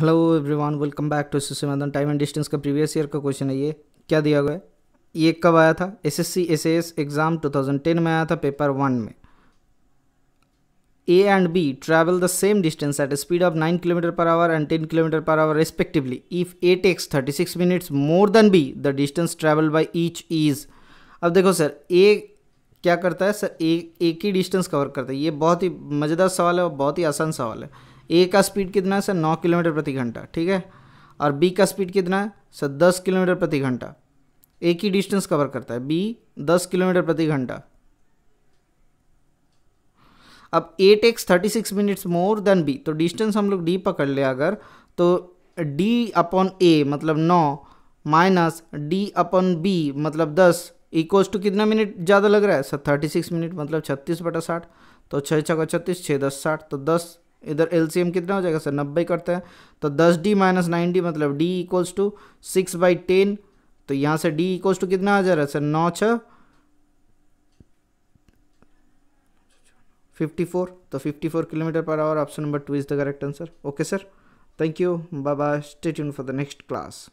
hello everyone welcome back to S मैदान time and distance का previous year का question है ये क्या दिया हुआ है ये कब आया था S S C S S exam 2010 में आया था पेपर वन में A and B travel the same distance at speed of nine kilometer per hour and ten kilometer per hour respectively if A takes six minutes more than B the distance travel by each is अब देखो sir ए क्या करता है sir ए एक ही distance cover करता है ये बहुत ही मज़ेदार सवाल है और बहुत ही आसान सवाल है ए का स्पीड कितना है सर नौ किलोमीटर प्रति घंटा ठीक है और बी का स्पीड कितना है सर दस किलोमीटर प्रति घंटा एक ही डिस्टेंस कवर करता है बी दस किलोमीटर प्रति घंटा अब A takes thirty six minutes more than B तो डिस्टेंस हम लोग डी पकड़ ले अगर तो डी अपॉन ए मतलब नौ माइनस डी अपॉन बी मतलब दस इक्वल्स टू कितना मिनट ज़्यादा लग रहा है सर थर्टी सिक्स मिनट मतलब छत्तीस बटा साठ तो छः छः का छत्तीस छः दस साठ तो दस इधर एल कितना हो जाएगा सर नब्बे करते हैं तो दस डी माइनस डी मतलब D equals two six by ten तो यहाँ से डी इक्वल्स टू कितना आ जा रहा है सर नौ छ फिफ्टी फोर तो fifty four kilometer per hour option number two is the correct answer okay sir thank you bye bye stay tune for the next class